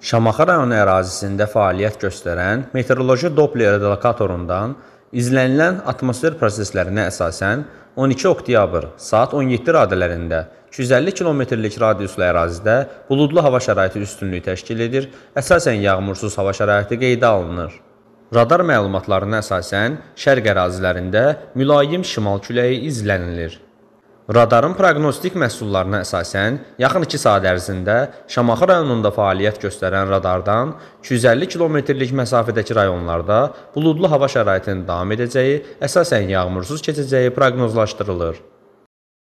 Şamaxı rayonu ərazisində fəaliyyət göstərən meteoroloji Doppler relokatorundan izlənilən atmosfer proseslərinə əsasən 12 oktyabr saat 17 radələrində 250 kilometrlik radiuslu ərazidə buludlu hava şəraiti üstünlük təşkil edir, əsasən yağmursuz hava şəraiti qeydə alınır. Radar məlumatlarına əsasən şərq ərazilərində mülayim şimal küləyi izlənilir. Radarın proqnostik məhsullarına əsasən, yaxın 2 saat ərzində Şamaxı rayonunda fəaliyyət göstərən radardan 250 kilometrlik məsafədəki rayonlarda buludlu hava şəraitinin davam edəcəyi, əsasən yağmursuz keçəcəyi proqnozlaşdırılır.